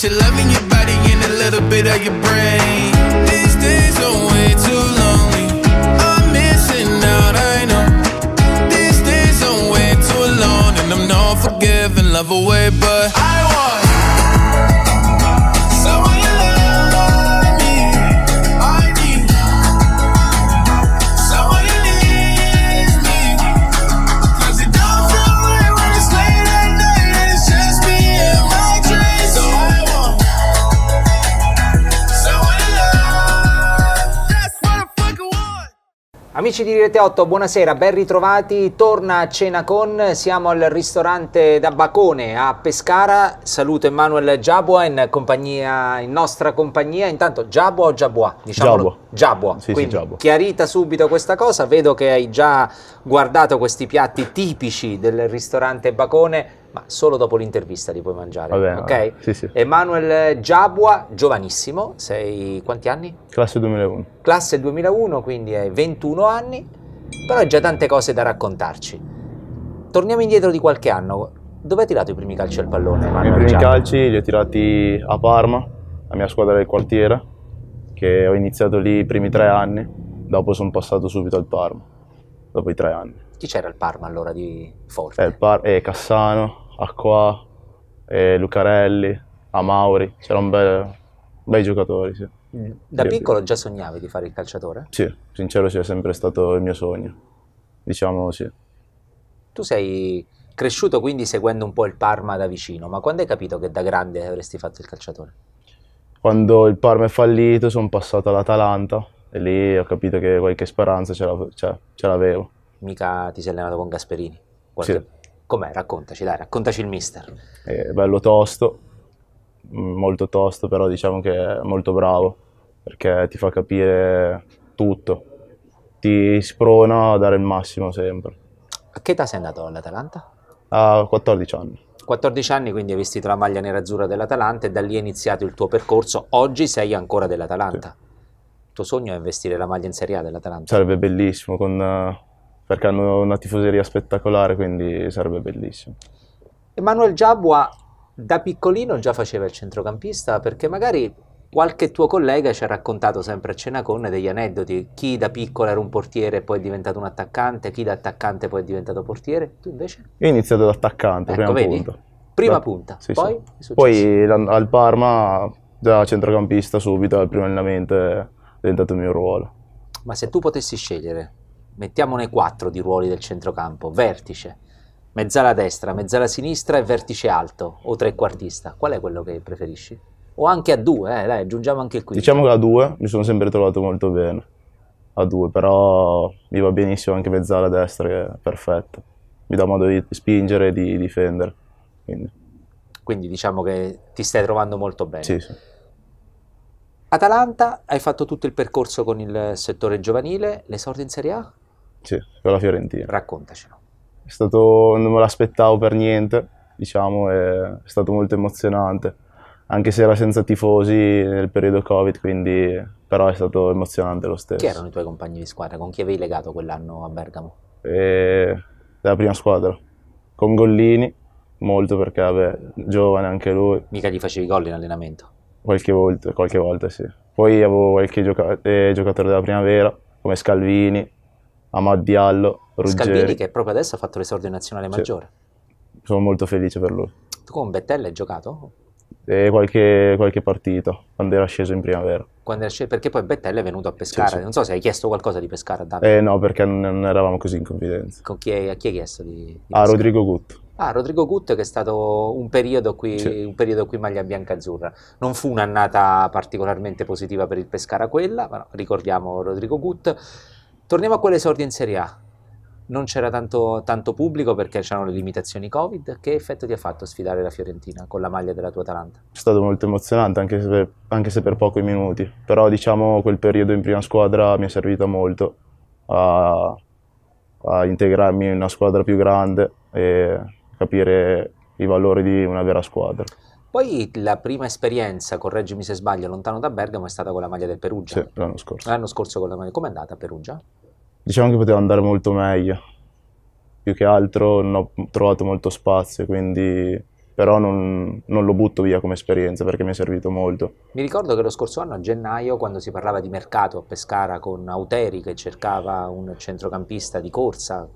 to loving your body and a little bit of your brain. These days are way too lonely. I'm missing out, I know. These days are way too alone, and I'm not forgiving, love away, but I want. Amici di Rete 8, buonasera, ben ritrovati, torna a cena con, siamo al ristorante da Bacone a Pescara, saluto Emanuele Giabua in, compagnia, in nostra compagnia, intanto Giabua o Giabua? Diciamolo. Giabua. Giabua. Sì, Quindi, sì, Giabua. chiarita subito questa cosa, vedo che hai già guardato questi piatti tipici del ristorante Bacone, ma solo dopo l'intervista li puoi mangiare. Vabbè, ok? Sì, sì. Emanuel Giabua, giovanissimo, sei quanti anni? Classe 2001. Classe 2001, quindi hai 21 anni, però hai già tante cose da raccontarci. Torniamo indietro di qualche anno. Dove hai tirato i primi calci al pallone? Emanuel I primi Giabua? calci li ho tirati a Parma, la mia squadra del quartiere, che ho iniziato lì i primi tre anni, dopo sono passato subito al Parma, dopo i tre anni. Chi c'era il Parma allora di forte? Eh, Par- eh Cassano, Acqua, eh, Lucarelli, Amauri, c'erano bei, bei giocatori, sì. Mm. Da piccolo già sognavi di fare il calciatore? Sì, sincero sì, è sempre stato il mio sogno, diciamo sì. Tu sei cresciuto quindi seguendo un po' il Parma da vicino, ma quando hai capito che da grande avresti fatto il calciatore? Quando il Parma è fallito sono passato all'Atalanta e lì ho capito che qualche speranza ce, l'avevo. Mica ti sei allenato con Gasperini? Qualche... Sì Com'è? Raccontaci, dai, raccontaci il mister. È eh, bello tosto, mm, molto tosto, però diciamo che è molto bravo, perché ti fa capire tutto, ti sprona a dare il massimo sempre. A che età sei andato all'Atalanta? A 14 anni. 14 anni, quindi hai vestito la maglia nerazzurra dell'Atalanta e da lì è iniziato il tuo percorso. Oggi sei ancora dell'Atalanta. Sì. Il tuo sogno è vestire la maglia in Serie A dell'Atalanta? Sarebbe bellissimo, con eh, perché hanno una tifoseria spettacolare, quindi sarebbe bellissimo. Emanuel Giabua da piccolino già faceva il centrocampista perché magari qualche tuo collega ci ha raccontato sempre a cena con degli aneddoti, chi da piccolo era un portiere e poi è diventato un attaccante, chi da attaccante poi è diventato portiere, tu invece? Io ho iniziato da attaccante, ecco, prima vedi? punta. Prima da, punta, sì, poi? Sì. Poi al Parma da centrocampista subito al primo allenamento è diventato il mio ruolo. Ma se tu potessi scegliere mettiamone quattro di ruoli del centrocampo, vertice, mezzala destra, mezzala sinistra e vertice alto o trequartista, qual è quello che preferisci? O anche a due, eh, dai, aggiungiamo anche il quinto. Diciamo che a due mi sono sempre trovato molto bene, a due, però mi va benissimo anche mezzala destra che è perfetto, mi dà modo di spingere e di difendere. Quindi. quindi. diciamo che ti stai trovando molto bene. Sì, sì. Atalanta, hai fatto tutto il percorso con il settore giovanile, l'esordio in Serie A? Sì, con la Fiorentina. Raccontacelo. È stato, non me l'aspettavo per niente, diciamo, è stato molto emozionante, anche se era senza tifosi nel periodo Covid, quindi però è stato emozionante lo stesso. Chi erano i tuoi compagni di squadra? Con chi avevi legato quell'anno a Bergamo? E... Della prima squadra, con Gollini, molto perché, vabbè, giovane anche lui. Mica gli facevi gol in allenamento? Qualche volta, qualche volta sì. Poi avevo qualche gioca- eh, giocatore della primavera, come Scalvini, Amad Diallo, Ruggeri. Scalvini che proprio adesso ha fatto l'esordio nazionale maggiore. Sì. Sono molto felice per lui. Tu con Bettella hai giocato? Qualche, qualche, partita quando era sceso in primavera. Sceso, perché poi Bettella è venuto a pescare. Sì, Non so se hai chiesto qualcosa di pescare a Davide. Eh, no, perché non, eravamo così in confidenza. Con chi, a chi hai chiesto di, di A ah, Rodrigo Gutto. Ah, Rodrigo Gutto che è stato un periodo qui, sì. un periodo qui maglia bianca-azzurra. Non fu un'annata particolarmente positiva per il Pescara quella, ma no, ricordiamo Rodrigo Gutto. Torniamo a quell'esordio in Serie A. Non c'era tanto, tanto pubblico perché c'erano le limitazioni Covid. Che effetto ti ha fatto sfidare la Fiorentina con la maglia della tua Atalanta? È stato molto emozionante, anche se, per, anche se per pochi minuti. Però diciamo quel periodo in prima squadra mi è servito molto a, a integrarmi in una squadra più grande e capire i valori di una vera squadra. Poi la prima esperienza, correggimi se sbaglio, lontano da Bergamo è stata con la maglia del Perugia. Sì, l'anno scorso. L'anno scorso con la maglia. Com'è andata a Perugia? Diciamo che poteva andare molto meglio. Più che altro non ho trovato molto spazio, quindi però non, non, lo butto via come esperienza perché mi è servito molto. Mi ricordo che lo scorso anno a gennaio, quando si parlava di mercato a Pescara con Auteri che cercava un centrocampista di corsa,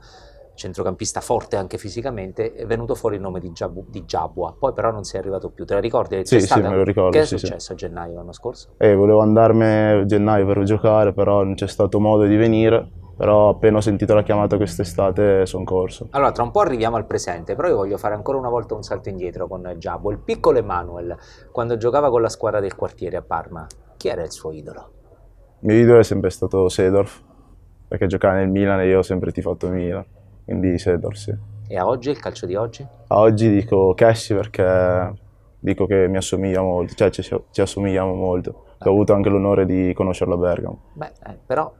centrocampista forte anche fisicamente, è venuto fuori il nome di, Giabu, di Giabua, poi però non si è arrivato più. Te la ricordi? Sì, sì, me lo ricordo. Che è sì, successo sì. a gennaio l'anno scorso? Eh, volevo andarmene a gennaio per giocare, però non c'è stato modo di venire, però appena ho sentito la chiamata quest'estate sono corso. Allora, tra un po' arriviamo al presente, però io voglio fare ancora una volta un salto indietro con Giabo. Il piccolo Emanuel, quando giocava con la squadra del quartiere a Parma, chi era il suo idolo? Il mio idolo è sempre stato Sedorf, perché giocava nel Milan e io ho sempre tifato Milan quindi Cedor, sì. E a oggi, il calcio di oggi? A oggi dico Cassi perché dico che mi assomiglia molto, cioè ci, ci assomigliamo molto. Ah. Ho avuto anche l'onore di conoscerlo a Bergamo. Beh, eh, però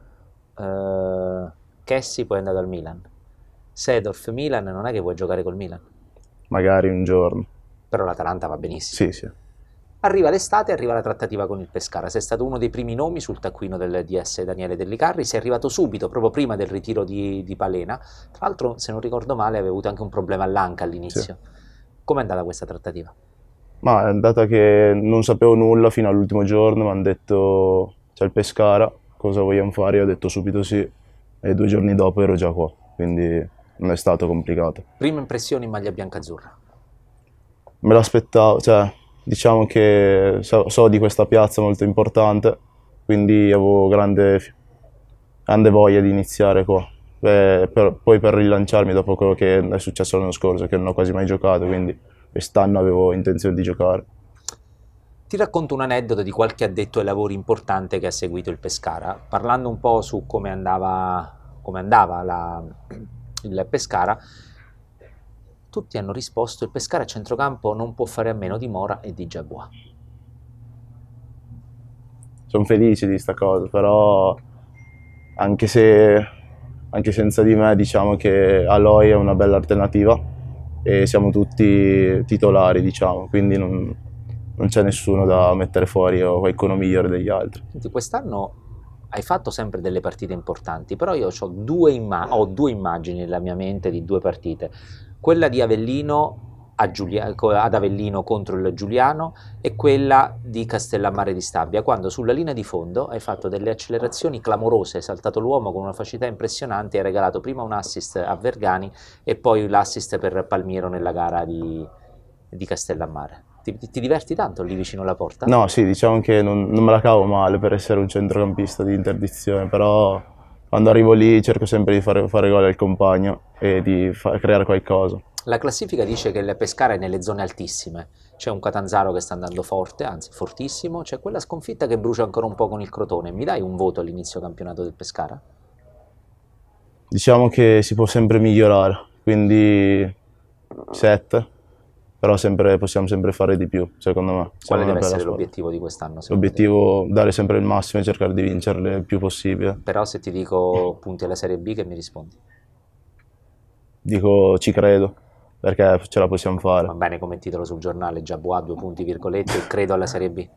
eh, Cassi poi è andato al Milan. Sedorf Milan non è che vuoi giocare col Milan. Magari un giorno. Però l'Atalanta va benissimo. Sì, sì. Arriva l'estate, arriva la trattativa con il Pescara. Sei stato uno dei primi nomi sul taccuino del DS Daniele Dellicarri. Sei arrivato subito, proprio prima del ritiro di, di Palena. Tra l'altro, se non ricordo male, avevi avuto anche un problema all'anca all'inizio. Sì. Com'è andata questa trattativa? Ma è andata che non sapevo nulla fino all'ultimo giorno. Mi hanno detto c'è il Pescara, cosa vogliamo fare? Io ho detto subito sì. E due giorni dopo ero già qua. Quindi non è stato complicato. Prima impressione in maglia bianca-azzurra? Me l'aspettavo, cioè Diciamo che so, so di questa piazza molto importante, quindi avevo grande, grande voglia di iniziare qua. Beh, per, poi per rilanciarmi dopo quello che è successo l'anno scorso, che non ho quasi mai giocato, quindi quest'anno avevo intenzione di giocare. Ti racconto un aneddoto di qualche addetto ai lavori importante che ha seguito il Pescara, parlando un po' su come andava, come andava la, il Pescara tutti hanno risposto il pescare a centrocampo non può fare a meno di Mora e di Jaguar. Sono felice di questa cosa, però anche, se, anche senza di me diciamo che Aloy è una bella alternativa e siamo tutti titolari, diciamo, quindi non, non c'è nessuno da mettere fuori o qualcuno migliore degli altri. Senti, quest'anno hai fatto sempre delle partite importanti, però io ho due, imma- ho due immagini nella mia mente di due partite. Quella di Avellino Giulia, ad Avellino contro il Giuliano e quella di Castellammare di Stabia, quando sulla linea di fondo hai fatto delle accelerazioni clamorose, hai saltato l'uomo con una facilità impressionante e hai regalato prima un assist a Vergani e poi l'assist per Palmiero nella gara di, di Castellammare. Ti, ti, diverti tanto lì vicino alla porta? No, sì, diciamo che non, non me la cavo male per essere un centrocampista di interdizione, però quando arrivo lì cerco sempre di fare, fare gol al compagno e di far, creare qualcosa. La classifica dice che il Pescara è nelle zone altissime, c'è un Catanzaro che sta andando forte, anzi fortissimo, c'è quella sconfitta che brucia ancora un po' con il Crotone. Mi dai un voto all'inizio campionato del Pescara? Diciamo che si può sempre migliorare, quindi 7 però sempre, possiamo sempre fare di più, secondo me. Quale deve essere l'obiettivo di quest'anno? L'obiettivo è dare sempre il massimo e cercare di vincerle il più possibile. Però se ti dico punti alla Serie B, che mi rispondi? Dico ci credo, perché ce la possiamo fare. Va bene come titolo sul giornale, Giabois, due punti, virgolette, credo alla Serie B.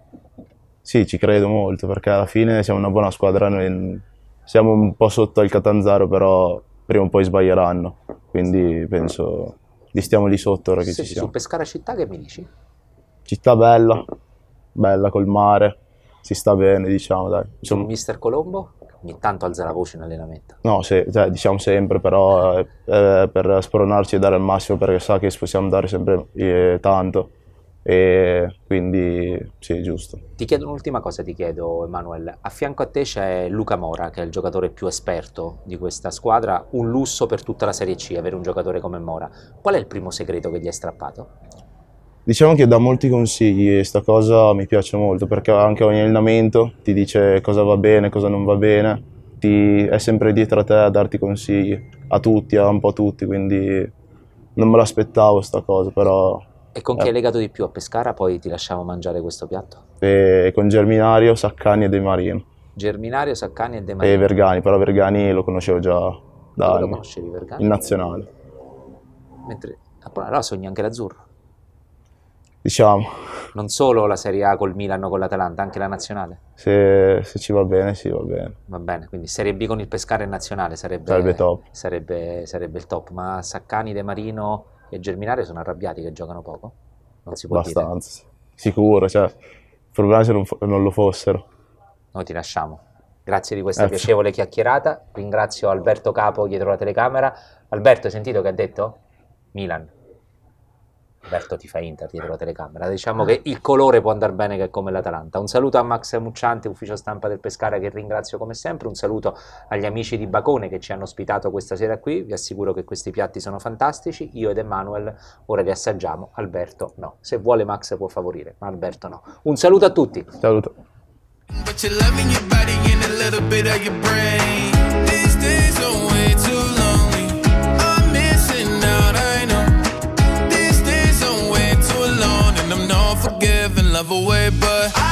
Sì, ci credo molto, perché alla fine siamo una buona squadra, noi siamo un po' sotto al Catanzaro, però prima o poi sbaglieranno, quindi penso li stiamo lì sotto ora che sì, ci sì, siamo. Su Pescara città che mi dici? Città bella, bella col mare, si sta bene diciamo dai. Insomma. Su Mister Colombo? Ogni tanto alza la voce in allenamento. No, sì, cioè, diciamo sempre però eh, eh, per spronarci e dare il massimo perché sa che possiamo dare sempre eh, tanto e quindi sì, giusto. Ti chiedo un'ultima cosa, ti chiedo Emanuele, a fianco a te c'è Luca Mora che è il giocatore più esperto di questa squadra, un lusso per tutta la Serie C avere un giocatore come Mora, qual è il primo segreto che gli hai strappato? Diciamo che dà molti consigli e questa cosa mi piace molto perché anche ogni allenamento ti dice cosa va bene, cosa non va bene, ti, è sempre dietro a te a darti consigli, a tutti, a un po' tutti, quindi non me l'aspettavo questa cosa, però e con chi è eh. legato di più a Pescara? Poi ti lasciamo mangiare questo piatto. E con Germinario, Saccani e De Marino. Germinario, Saccani e De Marino. E Vergani, però Vergani lo conoscevo già da Dove anni. Lo conoscevi Vergani? In nazionale. Mentre, ah, allora sogni anche l'azzurro. Diciamo. Non solo la Serie A col Milano o con l'Atalanta, anche la nazionale. Se, se, ci va bene, sì, va bene. Va bene, quindi Serie B con il Pescara e nazionale sarebbe, sarebbe top. Sarebbe, sarebbe il top, ma Saccani, De Marino e Germinare sono arrabbiati che giocano poco? Non si può Abbastanza, dire. sicuro, cioè, il problema se non, non, lo fossero. Noi ti lasciamo. Grazie di questa Grazie. Eh, piacevole chiacchierata, ringrazio Alberto Capo dietro la telecamera. Alberto, hai sentito che ha detto? Milan. Roberto ti fa Inter dietro la ah. telecamera. Diciamo che il colore può andare bene che è come l'Atalanta. Un saluto a Max Mucciante, ufficio stampa del Pescara, che ringrazio come sempre. Un saluto agli amici di Bacone che ci hanno ospitato questa sera qui. Vi assicuro che questi piatti sono fantastici. Io ed Emanuel ora li assaggiamo. Alberto no. Se vuole Max può favorire, ma Alberto no. Un saluto a tutti. Saluto. But you're loving your body and a little bit of your brain. These days way too Never wait, but